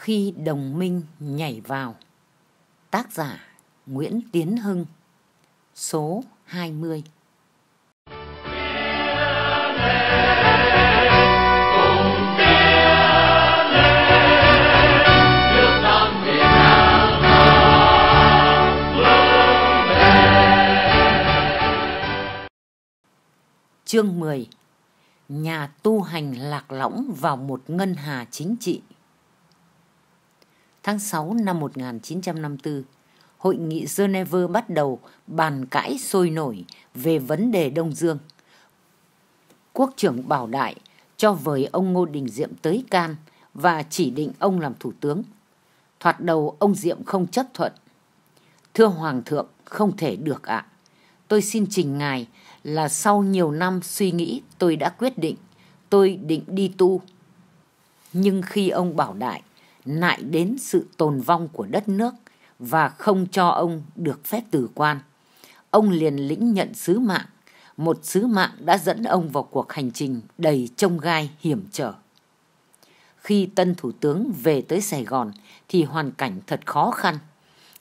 khi đồng minh nhảy vào. Tác giả Nguyễn Tiến Hưng, số hai mươi. Chương mười, Nhà tu hành lạc lõng vào một ngân hà chính trị tháng 6 năm 1954, Hội nghị Geneva bắt đầu bàn cãi sôi nổi về vấn đề Đông Dương. Quốc trưởng Bảo Đại cho vời ông Ngô Đình Diệm tới Can và chỉ định ông làm thủ tướng. Thoạt đầu ông Diệm không chấp thuận. Thưa Hoàng thượng, không thể được ạ. Tôi xin trình ngài là sau nhiều năm suy nghĩ tôi đã quyết định, tôi định đi tu. Nhưng khi ông Bảo Đại nại đến sự tồn vong của đất nước và không cho ông được phép từ quan. Ông liền lĩnh nhận sứ mạng, một sứ mạng đã dẫn ông vào cuộc hành trình đầy trông gai hiểm trở. Khi tân thủ tướng về tới Sài Gòn thì hoàn cảnh thật khó khăn.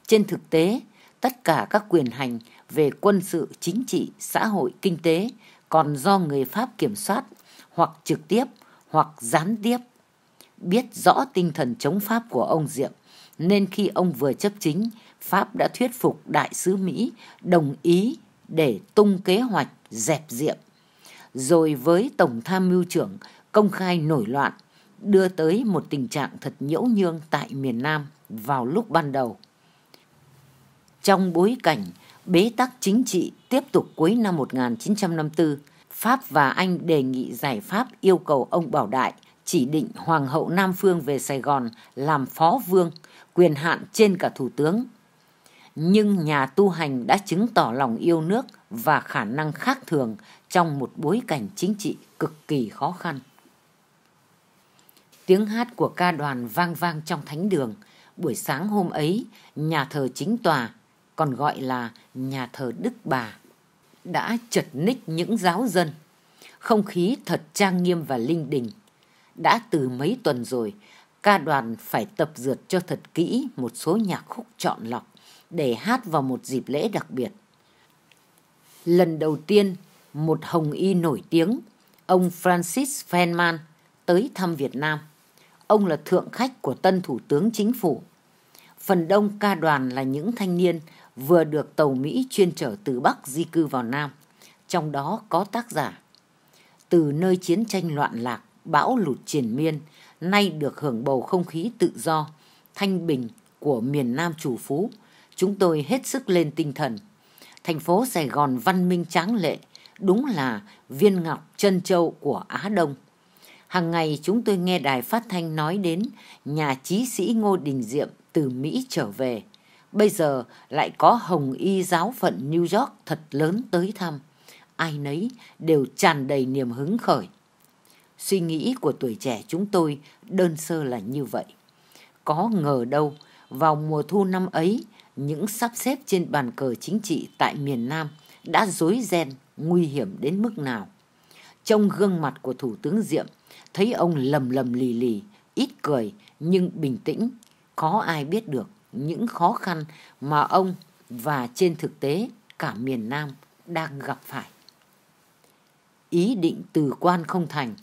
Trên thực tế, tất cả các quyền hành về quân sự, chính trị, xã hội, kinh tế còn do người Pháp kiểm soát hoặc trực tiếp hoặc gián tiếp biết rõ tinh thần chống Pháp của ông Diệm, nên khi ông vừa chấp chính, Pháp đã thuyết phục đại sứ Mỹ đồng ý để tung kế hoạch dẹp Diệm. Rồi với Tổng tham mưu trưởng công khai nổi loạn, đưa tới một tình trạng thật nhiễu nhương tại miền Nam vào lúc ban đầu. Trong bối cảnh bế tắc chính trị tiếp tục cuối năm 1954, Pháp và Anh đề nghị giải pháp yêu cầu ông Bảo Đại – chỉ định Hoàng hậu Nam Phương về Sài Gòn làm phó vương, quyền hạn trên cả thủ tướng. Nhưng nhà tu hành đã chứng tỏ lòng yêu nước và khả năng khác thường trong một bối cảnh chính trị cực kỳ khó khăn. Tiếng hát của ca đoàn vang vang trong thánh đường. Buổi sáng hôm ấy, nhà thờ chính tòa, còn gọi là nhà thờ Đức Bà, đã chật ních những giáo dân. Không khí thật trang nghiêm và linh đình đã từ mấy tuần rồi, ca đoàn phải tập dượt cho thật kỹ một số nhạc khúc chọn lọc để hát vào một dịp lễ đặc biệt. Lần đầu tiên, một hồng y nổi tiếng, ông Francis Feynman, tới thăm Việt Nam. Ông là thượng khách của tân thủ tướng chính phủ. Phần đông ca đoàn là những thanh niên vừa được tàu Mỹ chuyên trở từ Bắc di cư vào Nam, trong đó có tác giả. Từ nơi chiến tranh loạn lạc, bão lụt triền miên nay được hưởng bầu không khí tự do thanh bình của miền nam chủ phú chúng tôi hết sức lên tinh thần thành phố sài gòn văn minh tráng lệ đúng là viên ngọc chân châu của á đông hàng ngày chúng tôi nghe đài phát thanh nói đến nhà trí sĩ ngô đình diệm từ mỹ trở về bây giờ lại có hồng y giáo phận new york thật lớn tới thăm ai nấy đều tràn đầy niềm hứng khởi suy nghĩ của tuổi trẻ chúng tôi đơn sơ là như vậy có ngờ đâu vào mùa thu năm ấy những sắp xếp trên bàn cờ chính trị tại miền nam đã rối ren nguy hiểm đến mức nào trong gương mặt của thủ tướng diệm thấy ông lầm lầm lì lì ít cười nhưng bình tĩnh khó ai biết được những khó khăn mà ông và trên thực tế cả miền nam đang gặp phải ý định từ quan không thành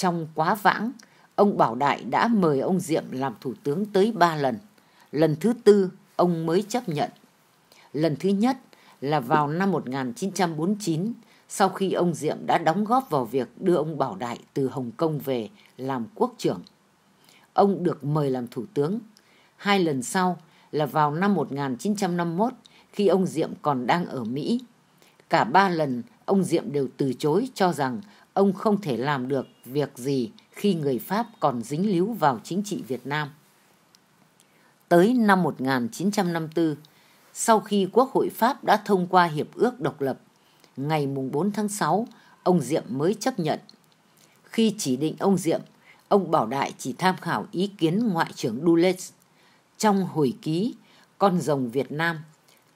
trong quá vãng, ông Bảo Đại đã mời ông Diệm làm thủ tướng tới ba lần. Lần thứ tư, ông mới chấp nhận. Lần thứ nhất là vào năm 1949, sau khi ông Diệm đã đóng góp vào việc đưa ông Bảo Đại từ Hồng Kông về làm quốc trưởng. Ông được mời làm thủ tướng. Hai lần sau là vào năm 1951 khi ông Diệm còn đang ở Mỹ. Cả ba lần ông Diệm đều từ chối cho rằng ông không thể làm được việc gì khi người Pháp còn dính líu vào chính trị Việt Nam. Tới năm 1954, sau khi Quốc hội Pháp đã thông qua Hiệp ước độc lập, ngày 4 tháng 6, ông Diệm mới chấp nhận. Khi chỉ định ông Diệm, ông Bảo Đại chỉ tham khảo ý kiến Ngoại trưởng Dulles. Trong hồi ký Con rồng Việt Nam,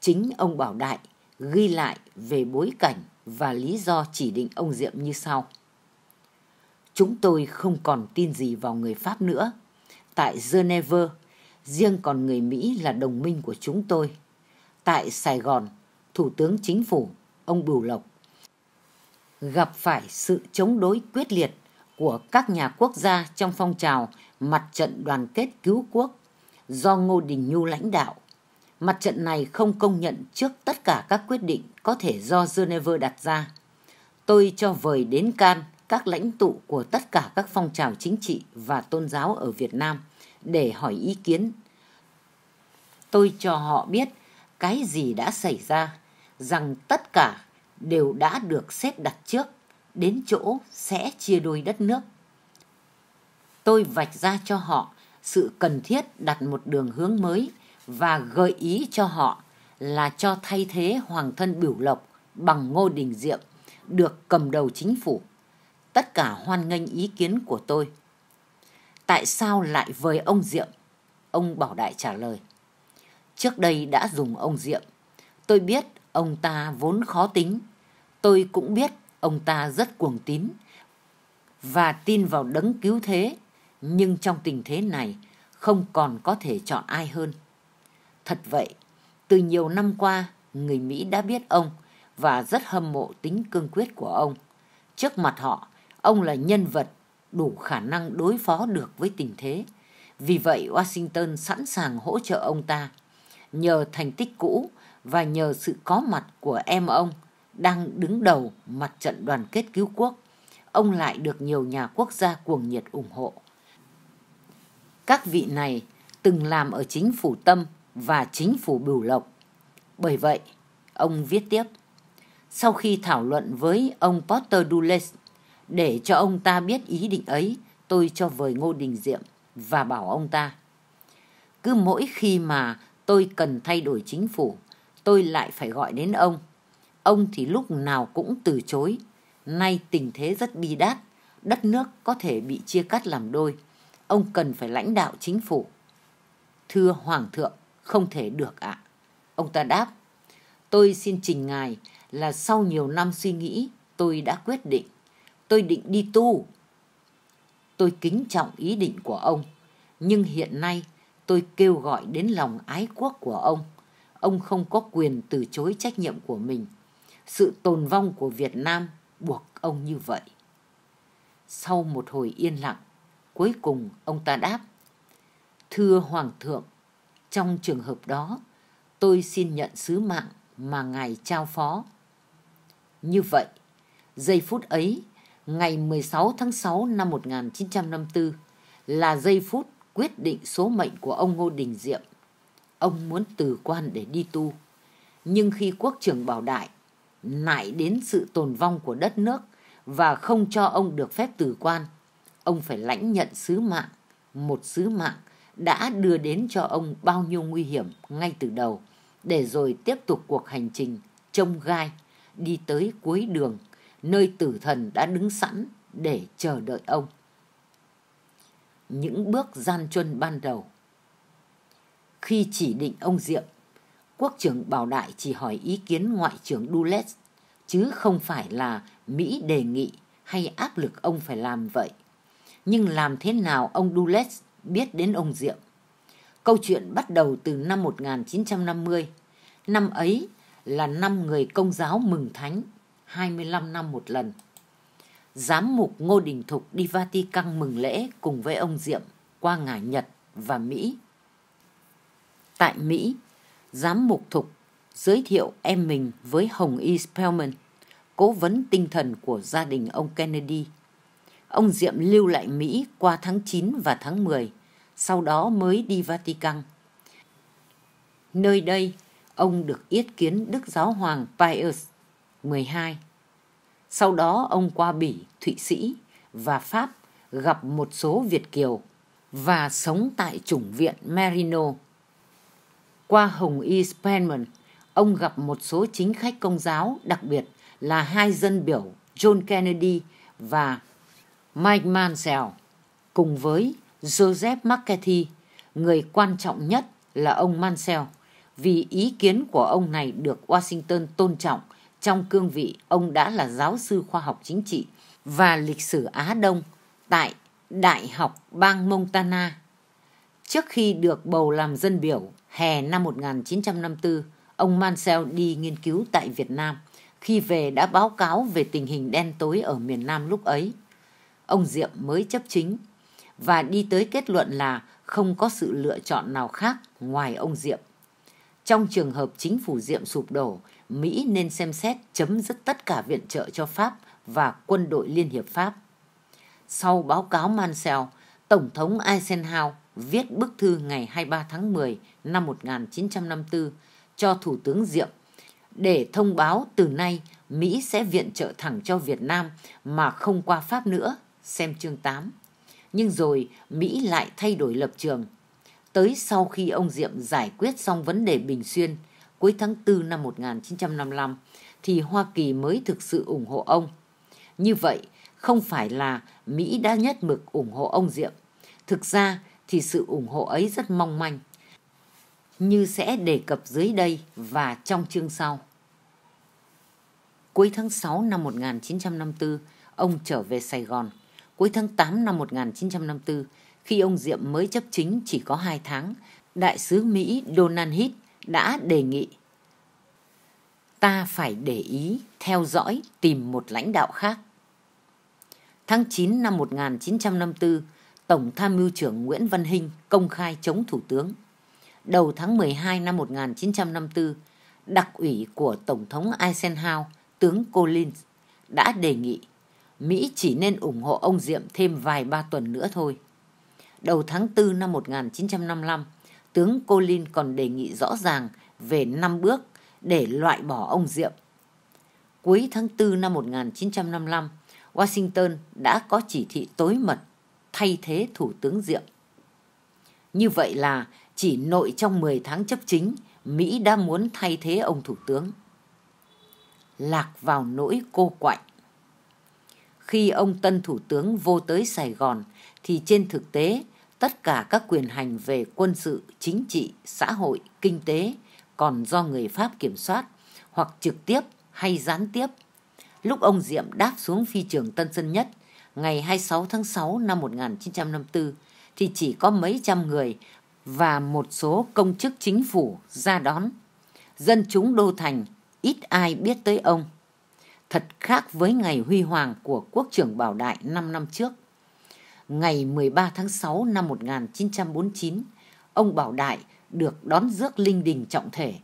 chính ông Bảo Đại ghi lại về bối cảnh và lý do chỉ định ông Diệm như sau. Chúng tôi không còn tin gì vào người Pháp nữa. Tại Geneva, riêng còn người Mỹ là đồng minh của chúng tôi. Tại Sài Gòn, Thủ tướng Chính phủ, ông Bửu Lộc, gặp phải sự chống đối quyết liệt của các nhà quốc gia trong phong trào mặt trận đoàn kết cứu quốc do Ngô Đình Nhu lãnh đạo. Mặt trận này không công nhận trước tất cả các quyết định có thể do Geneva đặt ra. Tôi cho vời đến Can các lãnh tụ của tất cả các phong trào chính trị và tôn giáo ở Việt Nam để hỏi ý kiến. Tôi cho họ biết cái gì đã xảy ra, rằng tất cả đều đã được xếp đặt trước, đến chỗ sẽ chia đôi đất nước. Tôi vạch ra cho họ sự cần thiết đặt một đường hướng mới và gợi ý cho họ là cho thay thế hoàng thân biểu lộc bằng ngô đình diệm được cầm đầu chính phủ tất cả hoan nghênh ý kiến của tôi tại sao lại với ông diệm ông bảo đại trả lời trước đây đã dùng ông diệm tôi biết ông ta vốn khó tính tôi cũng biết ông ta rất cuồng tín và tin vào đấng cứu thế nhưng trong tình thế này không còn có thể chọn ai hơn thật vậy từ nhiều năm qua, người Mỹ đã biết ông và rất hâm mộ tính cương quyết của ông. Trước mặt họ, ông là nhân vật đủ khả năng đối phó được với tình thế. Vì vậy, Washington sẵn sàng hỗ trợ ông ta. Nhờ thành tích cũ và nhờ sự có mặt của em ông đang đứng đầu mặt trận đoàn kết cứu quốc, ông lại được nhiều nhà quốc gia cuồng nhiệt ủng hộ. Các vị này từng làm ở chính phủ tâm và chính phủ Bửu Lộc. Bởi vậy, ông viết tiếp, sau khi thảo luận với ông Potter Dulles, để cho ông ta biết ý định ấy, tôi cho vời Ngô Đình Diệm và bảo ông ta, cứ mỗi khi mà tôi cần thay đổi chính phủ, tôi lại phải gọi đến ông. Ông thì lúc nào cũng từ chối. Nay tình thế rất bi đát, đất nước có thể bị chia cắt làm đôi. Ông cần phải lãnh đạo chính phủ. Thưa Hoàng thượng, không thể được ạ. Ông ta đáp, tôi xin trình ngài là sau nhiều năm suy nghĩ, tôi đã quyết định. Tôi định đi tu. Tôi kính trọng ý định của ông, nhưng hiện nay tôi kêu gọi đến lòng ái quốc của ông. Ông không có quyền từ chối trách nhiệm của mình. Sự tồn vong của Việt Nam buộc ông như vậy. Sau một hồi yên lặng, cuối cùng ông ta đáp: "Thưa hoàng thượng, trong trường hợp đó tôi xin nhận sứ mạng mà ngài trao phó như vậy giây phút ấy ngày 16 tháng 6 năm 1954 là giây phút quyết định số mệnh của ông Ngô Đình Diệm. Ông muốn từ quan để đi tu, nhưng khi quốc trưởng Bảo Đại nại đến sự tồn vong của đất nước và không cho ông được phép từ quan, ông phải lãnh nhận sứ mạng, một sứ mạng đã đưa đến cho ông bao nhiêu nguy hiểm ngay từ đầu để rồi tiếp tục cuộc hành trình trông gai đi tới cuối đường nơi tử thần đã đứng sẵn để chờ đợi ông những bước gian truân ban đầu khi chỉ định ông diệm quốc trưởng bảo đại chỉ hỏi ý kiến ngoại trưởng Dulles chứ không phải là mỹ đề nghị hay áp lực ông phải làm vậy nhưng làm thế nào ông Dulles? biết đến ông Diệm. Câu chuyện bắt đầu từ năm 1950. Năm ấy là năm người công giáo mừng thánh, 25 năm một lần. Giám mục Ngô Đình Thục đi Vatican mừng lễ cùng với ông Diệm qua ngả Nhật và Mỹ. Tại Mỹ, Giám mục Thục giới thiệu em mình với Hồng Y Spellman, cố vấn tinh thần của gia đình ông Kennedy – Ông Diệm lưu lại Mỹ qua tháng 9 và tháng 10, sau đó mới đi Vatican. Nơi đây, ông được yết kiến Đức Giáo Hoàng Pius XII. Sau đó ông qua Bỉ, Thụy Sĩ và Pháp gặp một số Việt Kiều và sống tại chủng viện Merino. Qua Hồng Y Spenman, ông gặp một số chính khách công giáo, đặc biệt là hai dân biểu John Kennedy và Mike Mansell cùng với Joseph McCarthy, người quan trọng nhất là ông Mansell, vì ý kiến của ông này được Washington tôn trọng trong cương vị ông đã là giáo sư khoa học chính trị và lịch sử Á Đông tại Đại học bang Montana. Trước khi được bầu làm dân biểu hè năm 1954, ông Mansell đi nghiên cứu tại Việt Nam. Khi về đã báo cáo về tình hình đen tối ở miền Nam lúc ấy ông Diệm mới chấp chính và đi tới kết luận là không có sự lựa chọn nào khác ngoài ông Diệm. Trong trường hợp chính phủ Diệm sụp đổ, Mỹ nên xem xét chấm dứt tất cả viện trợ cho Pháp và quân đội Liên Hiệp Pháp. Sau báo cáo Mansell, Tổng thống Eisenhower viết bức thư ngày 23 tháng 10 năm 1954 cho Thủ tướng Diệm để thông báo từ nay Mỹ sẽ viện trợ thẳng cho Việt Nam mà không qua Pháp nữa xem chương 8. Nhưng rồi Mỹ lại thay đổi lập trường. Tới sau khi ông Diệm giải quyết xong vấn đề Bình Xuyên cuối tháng 4 năm 1955 thì Hoa Kỳ mới thực sự ủng hộ ông. Như vậy, không phải là Mỹ đã nhất mực ủng hộ ông Diệm. Thực ra thì sự ủng hộ ấy rất mong manh. Như sẽ đề cập dưới đây và trong chương sau. Cuối tháng 6 năm 1954, ông trở về Sài Gòn cuối tháng 8 năm 1954, khi ông Diệm mới chấp chính chỉ có 2 tháng, đại sứ Mỹ Donald Heath đã đề nghị ta phải để ý, theo dõi, tìm một lãnh đạo khác. Tháng 9 năm 1954, Tổng tham mưu trưởng Nguyễn Văn Hinh công khai chống Thủ tướng. Đầu tháng 12 năm 1954, đặc ủy của Tổng thống Eisenhower, tướng Collins, đã đề nghị Mỹ chỉ nên ủng hộ ông Diệm thêm vài ba tuần nữa thôi. Đầu tháng 4 năm 1955, tướng Colin còn đề nghị rõ ràng về 5 bước để loại bỏ ông Diệm. Cuối tháng 4 năm 1955, Washington đã có chỉ thị tối mật thay thế Thủ tướng Diệm. Như vậy là chỉ nội trong 10 tháng chấp chính, Mỹ đã muốn thay thế ông Thủ tướng. Lạc vào nỗi cô quạnh, khi ông tân thủ tướng vô tới Sài Gòn thì trên thực tế tất cả các quyền hành về quân sự, chính trị, xã hội, kinh tế còn do người Pháp kiểm soát hoặc trực tiếp hay gián tiếp. Lúc ông Diệm đáp xuống phi trường Tân Sơn Nhất ngày 26 tháng 6 năm 1954 thì chỉ có mấy trăm người và một số công chức chính phủ ra đón. Dân chúng đô thành ít ai biết tới ông thật khác với ngày huy hoàng của quốc trưởng Bảo Đại 5 năm trước. Ngày 13 tháng 6 năm 1949, ông Bảo Đại được đón rước linh đình trọng thể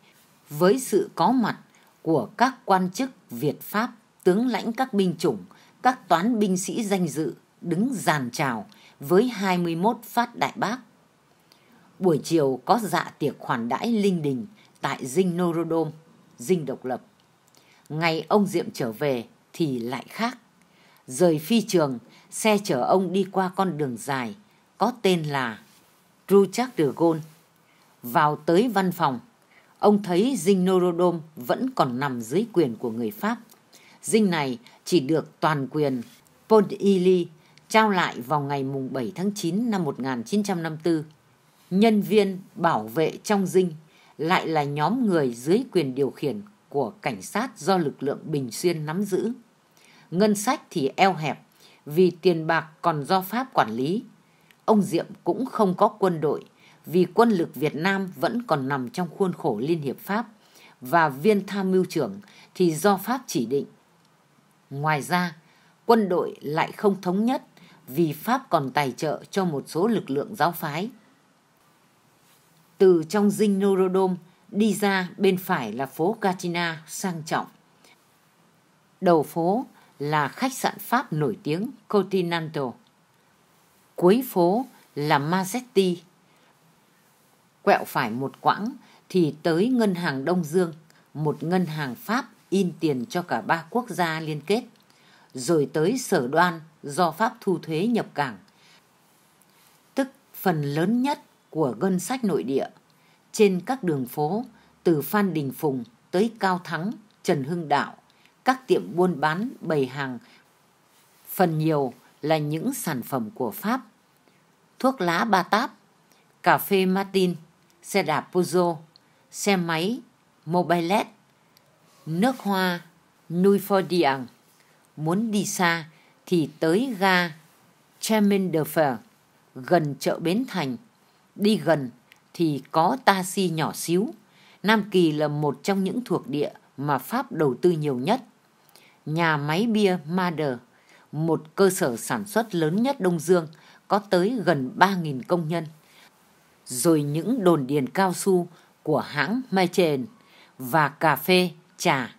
với sự có mặt của các quan chức Việt Pháp, tướng lãnh các binh chủng, các toán binh sĩ danh dự đứng giàn chào với 21 phát đại bác. Buổi chiều có dạ tiệc khoản đãi linh đình tại dinh Norodom, dinh độc lập. Ngày ông Diệm trở về thì lại khác. Rời phi trường, xe chở ông đi qua con đường dài có tên là Ruchak de Gaulle. Vào tới văn phòng, ông thấy dinh Norodom vẫn còn nằm dưới quyền của người Pháp. Dinh này chỉ được toàn quyền Pont-Ili trao lại vào ngày 7 tháng 9 năm 1954. Nhân viên bảo vệ trong dinh lại là nhóm người dưới quyền điều khiển của cảnh sát do lực lượng Bình Xuyên nắm giữ. Ngân sách thì eo hẹp vì tiền bạc còn do Pháp quản lý. Ông Diệm cũng không có quân đội vì quân lực Việt Nam vẫn còn nằm trong khuôn khổ Liên Hiệp Pháp và viên tham mưu trưởng thì do Pháp chỉ định. Ngoài ra, quân đội lại không thống nhất vì Pháp còn tài trợ cho một số lực lượng giáo phái. Từ trong dinh Norodom, Đi ra bên phải là phố Katina sang trọng. Đầu phố là khách sạn Pháp nổi tiếng Continental. Cuối phố là Mazetti. Quẹo phải một quãng thì tới ngân hàng Đông Dương, một ngân hàng Pháp in tiền cho cả ba quốc gia liên kết, rồi tới sở đoan do Pháp thu thuế nhập cảng, tức phần lớn nhất của ngân sách nội địa trên các đường phố từ Phan Đình Phùng tới Cao Thắng, Trần Hưng Đạo, các tiệm buôn bán bày hàng phần nhiều là những sản phẩm của Pháp. Thuốc lá Ba Táp, cà phê Martin, xe đạp Puzo xe máy, Mobilet, nước hoa Nui Fordiang. Muốn đi xa thì tới ga Chemin de Fer, gần chợ Bến Thành. Đi gần thì có ta si nhỏ xíu. Nam Kỳ là một trong những thuộc địa mà Pháp đầu tư nhiều nhất. Nhà máy bia Mader, một cơ sở sản xuất lớn nhất Đông Dương, có tới gần 3.000 công nhân. Rồi những đồn điền cao su của hãng Maichen và cà phê, trà.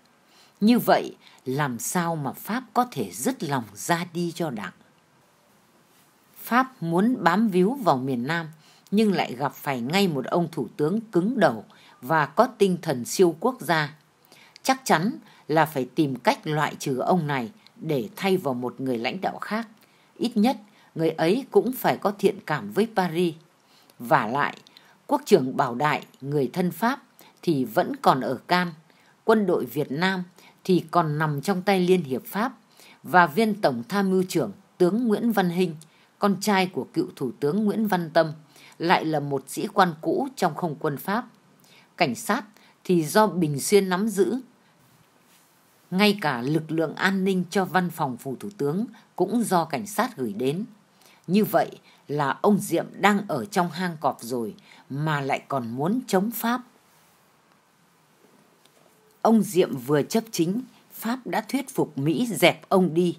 Như vậy, làm sao mà Pháp có thể dứt lòng ra đi cho đảng? Pháp muốn bám víu vào miền Nam – nhưng lại gặp phải ngay một ông thủ tướng cứng đầu và có tinh thần siêu quốc gia. Chắc chắn là phải tìm cách loại trừ ông này để thay vào một người lãnh đạo khác. Ít nhất, người ấy cũng phải có thiện cảm với Paris. Và lại, quốc trưởng Bảo Đại, người thân Pháp, thì vẫn còn ở Can. Quân đội Việt Nam thì còn nằm trong tay Liên Hiệp Pháp và viên tổng tham mưu trưởng tướng Nguyễn Văn Hinh, con trai của cựu Thủ tướng Nguyễn Văn Tâm, lại là một sĩ quan cũ trong không quân Pháp. Cảnh sát thì do Bình Xuyên nắm giữ. Ngay cả lực lượng an ninh cho văn phòng phủ thủ tướng cũng do cảnh sát gửi đến. Như vậy là ông Diệm đang ở trong hang cọp rồi mà lại còn muốn chống Pháp. Ông Diệm vừa chấp chính, Pháp đã thuyết phục Mỹ dẹp ông đi.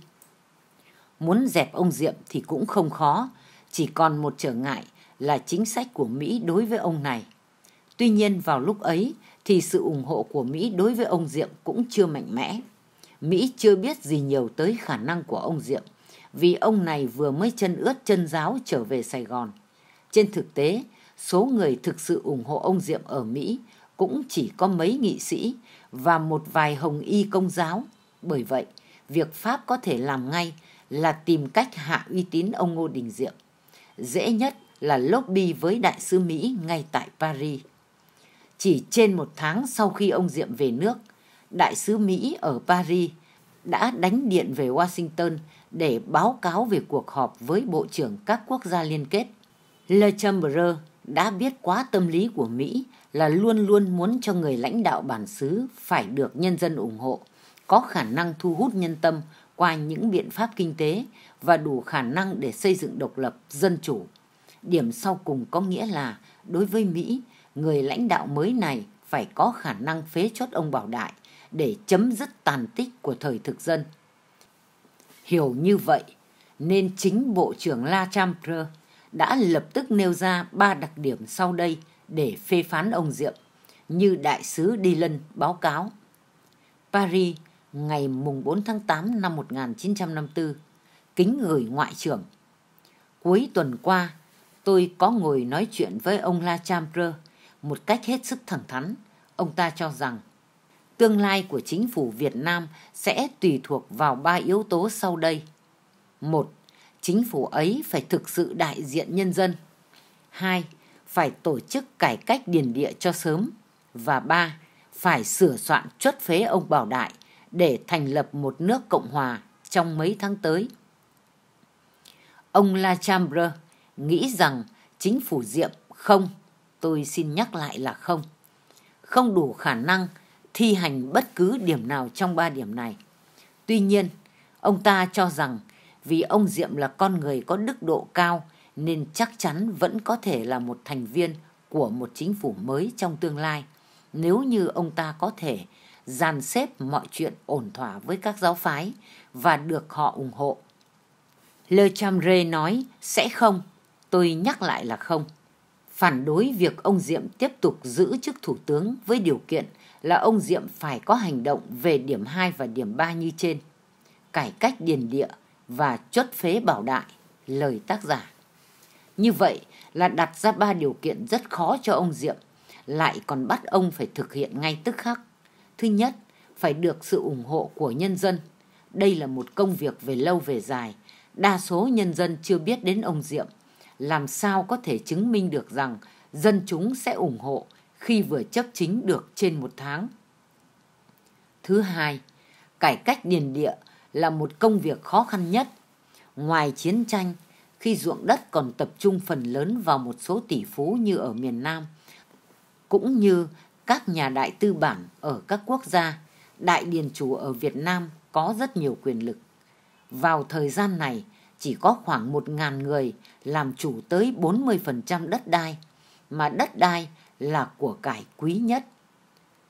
Muốn dẹp ông Diệm thì cũng không khó, chỉ còn một trở ngại là chính sách của Mỹ đối với ông này. Tuy nhiên vào lúc ấy thì sự ủng hộ của Mỹ đối với ông Diệm cũng chưa mạnh mẽ. Mỹ chưa biết gì nhiều tới khả năng của ông Diệm vì ông này vừa mới chân ướt chân giáo trở về Sài Gòn. Trên thực tế, số người thực sự ủng hộ ông Diệm ở Mỹ cũng chỉ có mấy nghị sĩ và một vài hồng y công giáo. Bởi vậy, việc Pháp có thể làm ngay là tìm cách hạ uy tín ông Ngô Đình Diệm. Dễ nhất là lobby với đại sứ Mỹ ngay tại Paris. Chỉ trên một tháng sau khi ông Diệm về nước, đại sứ Mỹ ở Paris đã đánh điện về Washington để báo cáo về cuộc họp với Bộ trưởng các quốc gia liên kết. Le Chambre đã biết quá tâm lý của Mỹ là luôn luôn muốn cho người lãnh đạo bản xứ phải được nhân dân ủng hộ, có khả năng thu hút nhân tâm qua những biện pháp kinh tế và đủ khả năng để xây dựng độc lập, dân chủ. Điểm sau cùng có nghĩa là đối với Mỹ, người lãnh đạo mới này phải có khả năng phế chốt ông Bảo Đại để chấm dứt tàn tích của thời thực dân. Hiểu như vậy, nên chính Bộ trưởng La Chambre đã lập tức nêu ra ba đặc điểm sau đây để phê phán ông Diệm, như đại sứ Dylan báo cáo. Paris, ngày 4 tháng 8 năm 1954, kính gửi Ngoại trưởng. Cuối tuần qua, tôi có ngồi nói chuyện với ông La Chambre một cách hết sức thẳng thắn. Ông ta cho rằng tương lai của chính phủ Việt Nam sẽ tùy thuộc vào ba yếu tố sau đây. Một, chính phủ ấy phải thực sự đại diện nhân dân. Hai, phải tổ chức cải cách điền địa cho sớm. Và ba, phải sửa soạn chuất phế ông Bảo Đại để thành lập một nước Cộng hòa trong mấy tháng tới. Ông La Chambre nghĩ rằng chính phủ Diệm không, tôi xin nhắc lại là không, không đủ khả năng thi hành bất cứ điểm nào trong ba điểm này. Tuy nhiên, ông ta cho rằng vì ông Diệm là con người có đức độ cao nên chắc chắn vẫn có thể là một thành viên của một chính phủ mới trong tương lai nếu như ông ta có thể dàn xếp mọi chuyện ổn thỏa với các giáo phái và được họ ủng hộ. Le Chamre nói sẽ không. Tôi nhắc lại là không. Phản đối việc ông Diệm tiếp tục giữ chức thủ tướng với điều kiện là ông Diệm phải có hành động về điểm 2 và điểm 3 như trên. Cải cách điền địa và chốt phế bảo đại, lời tác giả. Như vậy là đặt ra ba điều kiện rất khó cho ông Diệm, lại còn bắt ông phải thực hiện ngay tức khắc. Thứ nhất, phải được sự ủng hộ của nhân dân. Đây là một công việc về lâu về dài, đa số nhân dân chưa biết đến ông Diệm làm sao có thể chứng minh được rằng dân chúng sẽ ủng hộ khi vừa chấp chính được trên một tháng thứ hai cải cách điền địa là một công việc khó khăn nhất ngoài chiến tranh khi ruộng đất còn tập trung phần lớn vào một số tỷ phú như ở miền nam cũng như các nhà đại tư bản ở các quốc gia đại điền chủ ở việt nam có rất nhiều quyền lực vào thời gian này chỉ có khoảng 1.000 người làm chủ tới 40% đất đai, mà đất đai là của cải quý nhất.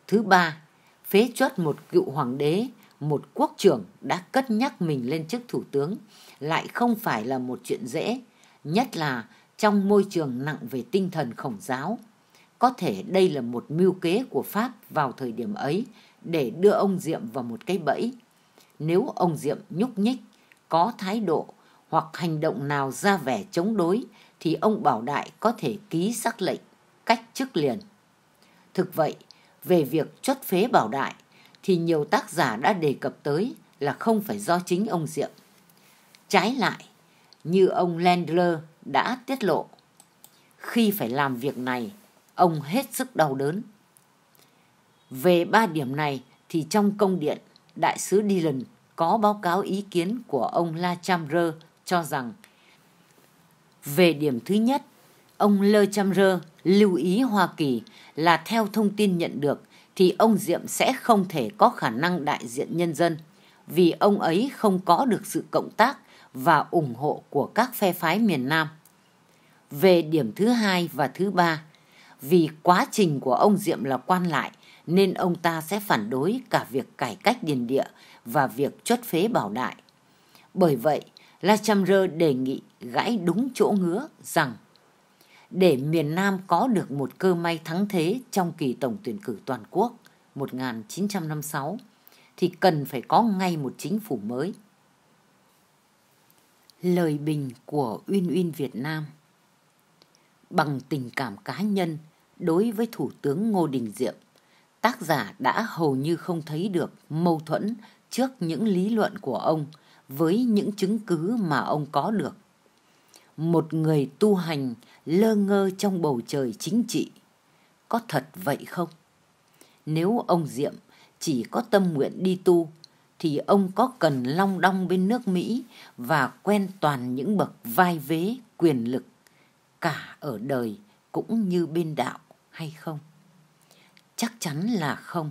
Thứ ba, phế chốt một cựu hoàng đế, một quốc trưởng đã cất nhắc mình lên chức thủ tướng lại không phải là một chuyện dễ, nhất là trong môi trường nặng về tinh thần khổng giáo. Có thể đây là một mưu kế của Pháp vào thời điểm ấy để đưa ông Diệm vào một cái bẫy. Nếu ông Diệm nhúc nhích, có thái độ hoặc hành động nào ra vẻ chống đối thì ông Bảo Đại có thể ký sắc lệnh cách chức liền. Thực vậy, về việc chốt phế Bảo Đại thì nhiều tác giả đã đề cập tới là không phải do chính ông Diệm. Trái lại, như ông Landler đã tiết lộ, khi phải làm việc này, ông hết sức đau đớn. Về ba điểm này thì trong công điện, Đại sứ Dylan có báo cáo ý kiến của ông La Chambre cho rằng về điểm thứ nhất, ông Lơ Chăm Rơ lưu ý Hoa Kỳ là theo thông tin nhận được thì ông Diệm sẽ không thể có khả năng đại diện nhân dân vì ông ấy không có được sự cộng tác và ủng hộ của các phe phái miền Nam. Về điểm thứ hai và thứ ba, vì quá trình của ông Diệm là quan lại nên ông ta sẽ phản đối cả việc cải cách điền địa và việc chốt phế bảo đại. Bởi vậy, La Chamrơ đề nghị gãi đúng chỗ ngứa rằng để miền Nam có được một cơ may thắng thế trong kỳ tổng tuyển cử toàn quốc 1956 thì cần phải có ngay một chính phủ mới. Lời bình của Uyên Uyên Việt Nam Bằng tình cảm cá nhân đối với Thủ tướng Ngô Đình Diệm, tác giả đã hầu như không thấy được mâu thuẫn trước những lý luận của ông – với những chứng cứ mà ông có được. Một người tu hành lơ ngơ trong bầu trời chính trị, có thật vậy không? Nếu ông Diệm chỉ có tâm nguyện đi tu, thì ông có cần long đong bên nước Mỹ và quen toàn những bậc vai vế quyền lực, cả ở đời cũng như bên đạo hay không? Chắc chắn là không.